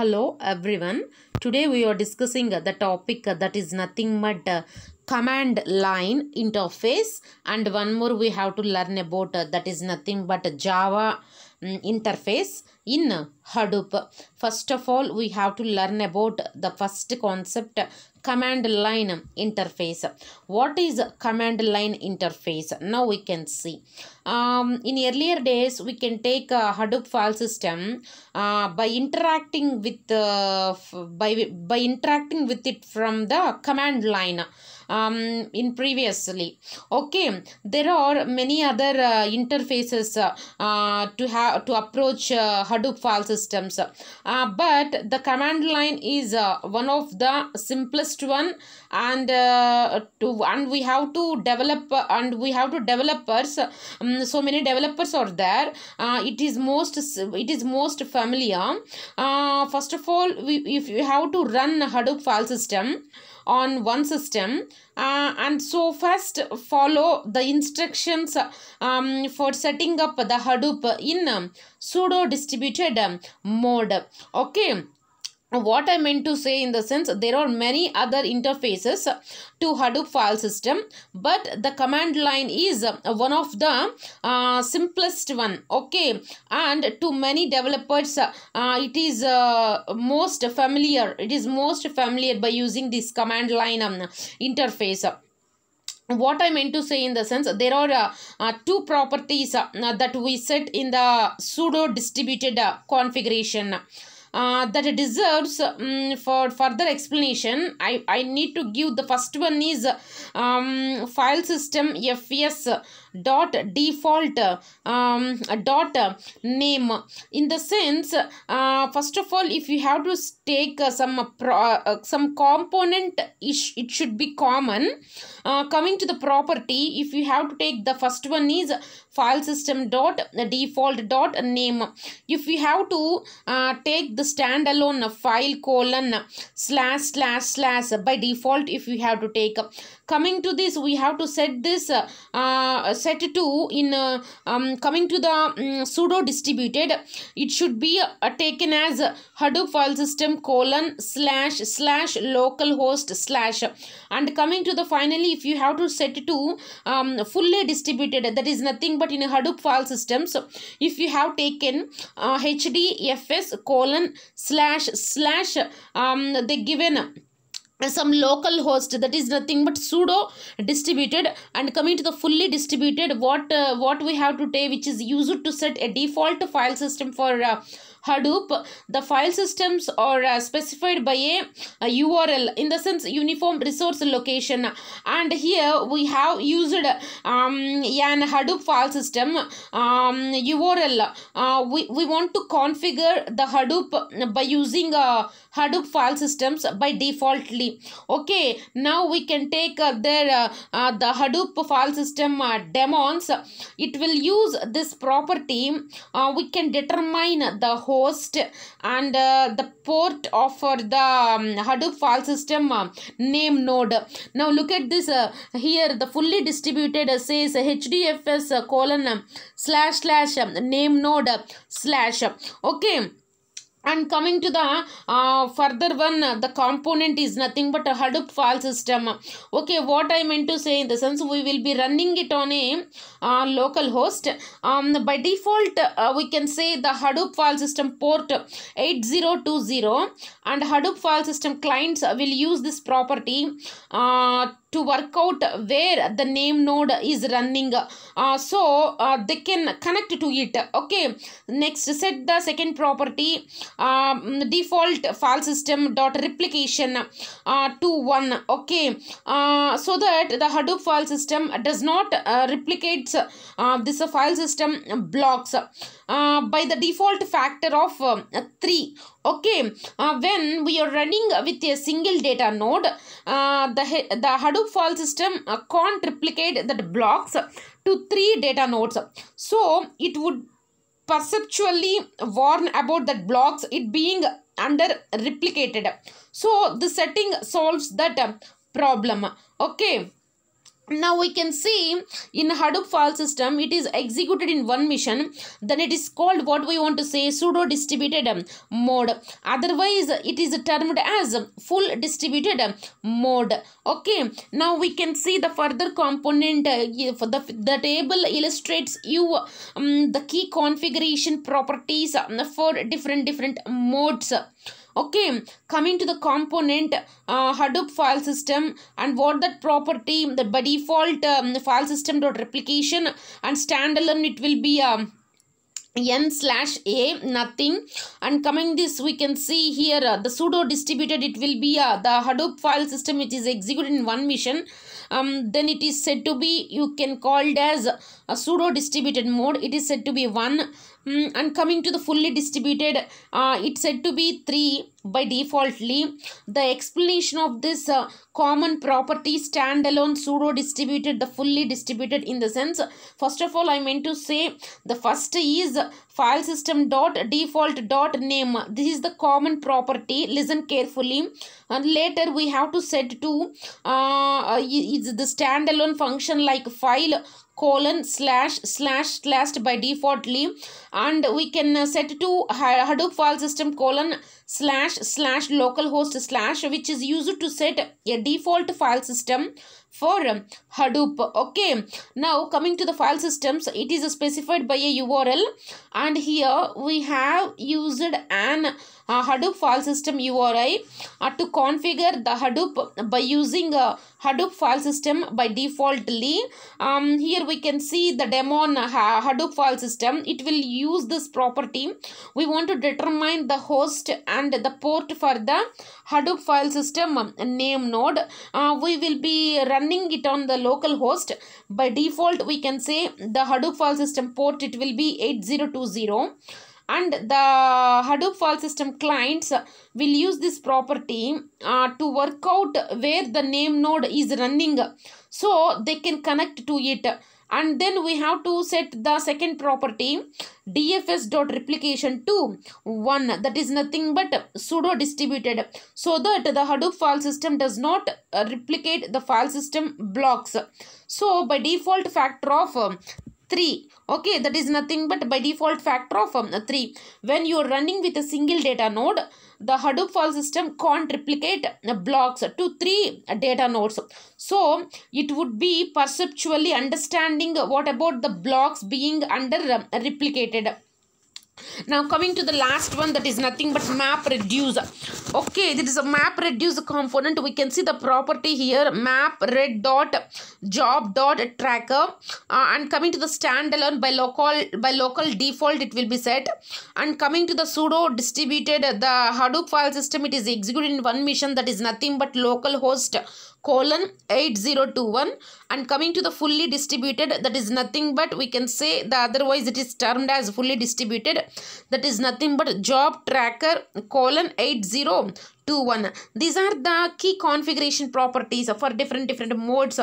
hello everyone today we are discussing uh, the topic uh, that is nothing but uh, command line interface and one more we have to learn about that is nothing but java mm, interface in Hadoop. First of all, we have to learn about the first concept command line interface. What is command line interface? Now we can see. Um, in earlier days, we can take a Hadoop file system uh, by interacting with uh, by by interacting with it from the command line. Um, in previously okay there are many other uh, interfaces uh, to have to approach uh, Hadoop file systems. Uh, but the command line is uh, one of the simplest one and uh, to and we have to develop uh, and we have to developers um, so many developers are there uh, it is most it is most familiar uh, first of all we if you have to run hadoop file system on one system uh, and so first follow the instructions um, for setting up the Hadoop in pseudo um, distributed um, mode okay what I meant to say in the sense there are many other interfaces to Hadoop file system but the command line is one of the uh, simplest one okay and to many developers uh, it is uh, most familiar it is most familiar by using this command line um, interface what I meant to say in the sense there are uh, uh, two properties uh, that we set in the pseudo distributed uh, configuration uh, that it deserves um, for further explanation. I, I need to give the first one is um, file system FS dot default um, dot name in the sense uh, first of all if you have to take uh, some uh, pro, some component it should be common uh, coming to the property if you have to take the first one is file system dot default dot name if you have to uh, take the standalone file colon slash slash slash by default if you have to take coming to this we have to set this uh, uh set to in uh, um, coming to the um, mm, pseudo distributed it should be uh, taken as hadoop file system colon slash slash localhost slash and coming to the finally if you have to set to um, fully distributed that is nothing but in a hadoop file system so if you have taken uh, hdfs colon slash slash um, the given some local host that is nothing but pseudo distributed and coming to the fully distributed what uh, what we have today which is used to set a default file system for uh, Hadoop, the file systems are uh, specified by a, a, URL in the sense uniform resource location. And here we have used um, an Hadoop file system um, URL. Uh, we, we want to configure the Hadoop by using uh, Hadoop file systems by defaultly. Okay, now we can take uh, their, uh, uh the Hadoop file system uh, demons. It will use this property. Uh, we can determine the host and uh, the port of for uh, the um, Hadoop file system uh, name node. Now look at this here the fully distributed says HDFS colon slash slash um, name node slash okay and coming to the uh, further one the component is nothing but a hadoop file system okay what i meant to say in the sense we will be running it on a uh, local host um by default uh, we can say the hadoop file system port 8020 and hadoop file system clients will use this property uh, to work out where the name node is running uh, so uh, they can connect to it okay next set the second property um, default file system dot replication uh, to one okay uh, so that the hadoop file system does not uh, replicates uh, this file system blocks uh, by the default factor of um, 3 okay uh, when we are running with a single data node uh, the the hadoop file system uh, can't replicate that blocks to three data nodes so it would perceptually warn about that blocks it being under replicated so the setting solves that um, problem okay now we can see in hadoop file system it is executed in one mission then it is called what we want to say pseudo distributed mode otherwise it is termed as full distributed mode okay now we can see the further component for the, the table illustrates you um, the key configuration properties um, for different different modes okay coming to the component uh, hadoop file system and what that property the by default um, the file system dot replication and standalone it will be um, n slash a nothing and coming this we can see here uh, the pseudo distributed it will be uh, the hadoop file system which is executed in one mission um then it is said to be you can called as a pseudo distributed mode it is said to be one Hmm, and coming to the fully distributed uh, it's said to be 3 by defaultly the explanation of this uh, common property standalone pseudo distributed the fully distributed in the sense first of all i meant to say the first is file system dot default dot name this is the common property listen carefully and later we have to set to uh, is the standalone function like file colon slash slash slash by defaultly and we can uh, set to Hadoop file system colon slash slash localhost slash which is used to set a default file system for Hadoop. Okay. Now coming to the file systems, it is specified by a URL and here we have used an uh, Hadoop file system URI uh, to configure the Hadoop by using a Hadoop file system by defaultly. Um, here we can see the demo on Hadoop file system. It will use this property. We want to determine the host and and the port for the Hadoop file system name node. Uh, we will be running it on the local host. By default, we can say the Hadoop file system port, it will be 8020 and the Hadoop file system clients will use this property uh, to work out where the name node is running so they can connect to it and then we have to set the second property dfs dot replication to 1 that is nothing but pseudo distributed so that the hadoop file system does not uh, replicate the file system blocks so by default factor of um, 3 okay that is nothing but by default factor of um, 3 when you are running with a single data node the hadoop file system can't replicate uh, blocks to three data nodes so it would be perceptually understanding what about the blocks being under um, replicated now coming to the last one that is nothing but map reduce okay this is a map reduce component we can see the property here map red dot job dot tracker uh, and coming to the standalone by local by local default it will be set and coming to the pseudo distributed the hadoop file system it is executed in one mission that is nothing but local host colon 8021 and coming to the fully distributed that is nothing but we can say the otherwise it is termed as fully distributed that is nothing but job tracker colon eight zero two one. 1 these are the key configuration properties for different different modes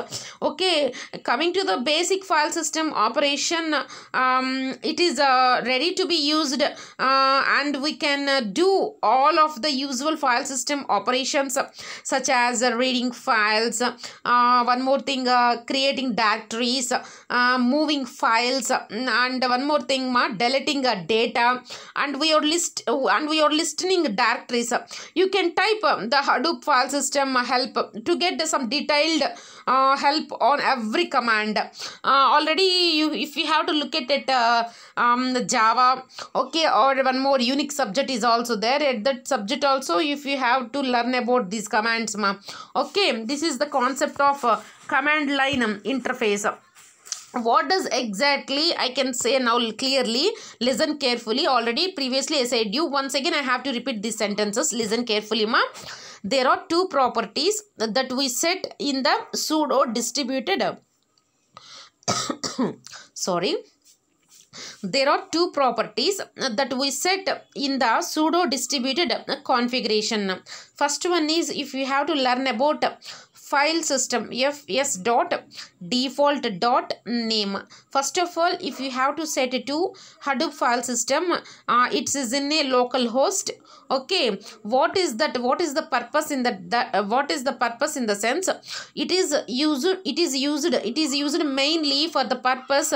okay coming to the basic file system operation um, it is uh, ready to be used uh, and we can uh, do all of the usual file system operations such as reading files uh, one more thing uh, creating directories uh, moving files and one more thing ma deleting data and we are list and we are listening directories you can type um, the hadoop file system help to get some detailed uh, help on every command uh, already you if you have to look at it um, java okay or one more unique subject is also there at that subject also if you have to learn about these commands ma okay this is the concept of uh, command line um, interface what does exactly i can say now clearly listen carefully already previously i said you once again i have to repeat these sentences listen carefully ma there are two properties that we set in the pseudo distributed sorry there are two properties that we set in the pseudo distributed configuration first one is if you have to learn about file system fs dot default dot name first of all if you have to set it to hadoop file system uh, it is in a local host okay what is that what is the purpose in the that uh, what is the purpose in the sense it is used it is used it is used mainly for the purpose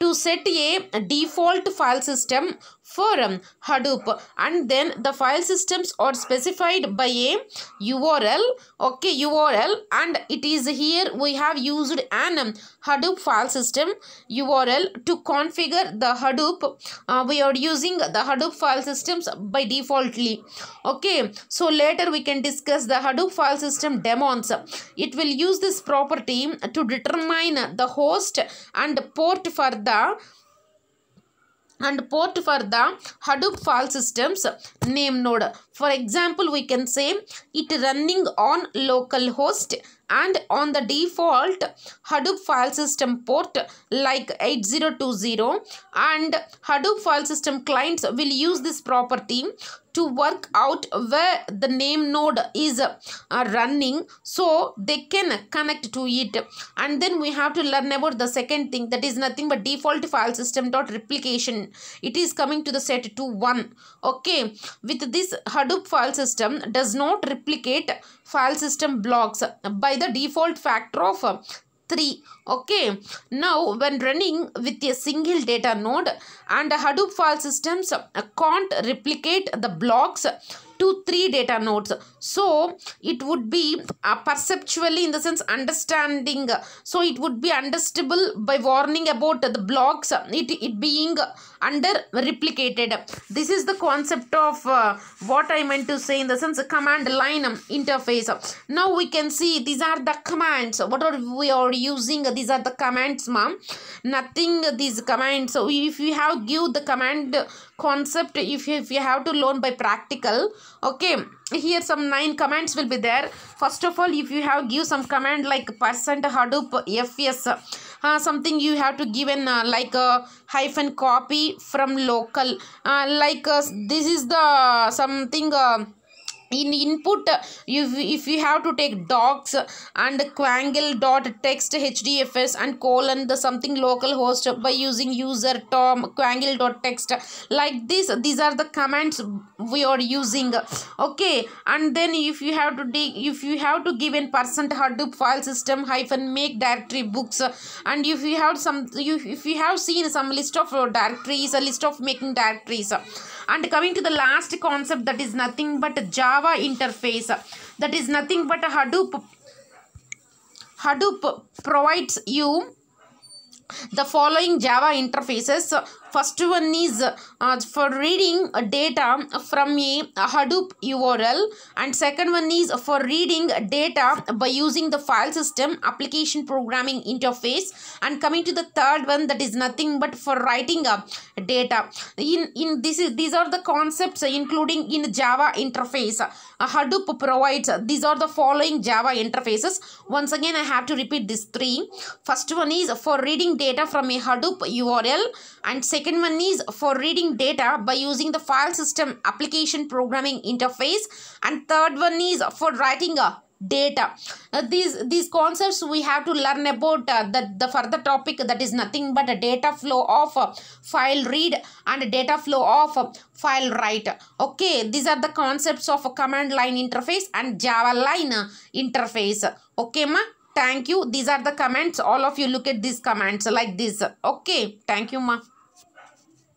to set a default file system for um, Hadoop and then the file systems are specified by a URL okay URL and it is here we have used an um, Hadoop file system URL to configure the Hadoop uh, we are using the Hadoop file systems by defaultly okay so later we can discuss the hadoop file system demons it will use this property to determine the host and port for the and port for the Hadoop file systems name node. For example, we can say it running on localhost and on the default Hadoop file system port like 8020 and Hadoop file system clients will use this property to work out where the name node is uh, running so they can connect to it and then we have to learn about the second thing that is nothing but default file system dot replication it is coming to the set to 1 okay with this hadoop file system does not replicate file system blocks by the default factor of uh, 3 okay now when running with a single data node and hadoop file systems can't replicate the blocks Two three data nodes. So it would be uh, perceptually in the sense understanding. So it would be understandable by warning about the blocks, it, it being under replicated. This is the concept of uh, what I meant to say in the sense command line interface. Now we can see these are the commands. What are we are using? These are the commands, mom. Nothing, these commands. So if we have give the command concept if you, if you have to learn by practical okay here some nine commands will be there first of all if you have give some command like percent hadoop fs uh, something you have to give an uh, like a hyphen copy from local uh, like uh, this is the something uh, in input if, if you have to take docs and quangle dot text hdfs and colon the something local host by using user tom quangle dot text like this these are the commands we are using okay and then if you have to dig if you have to give in percent hadoop file system hyphen make directory books and if you have some you if you have seen some list of uh, directories a list of making directories and coming to the last concept that is nothing but java interface that is nothing but hadoop hadoop provides you the following java interfaces first one is uh, for reading data from a Hadoop URL and second one is for reading data by using the file system application programming interface and coming to the third one that is nothing but for writing up data in in this is these are the concepts including in Java interface uh, Hadoop provides uh, these are the following Java interfaces once again I have to repeat these three first one is for reading data from a Hadoop URL and second Second one is for reading data by using the file system application programming interface. And third one is for writing a uh, data uh, these these concepts we have to learn about uh, the, the further topic that is nothing but a data flow of uh, file read and data flow of uh, file write okay these are the concepts of a command line interface and java line uh, interface okay ma thank you these are the comments all of you look at these comments like this okay thank you ma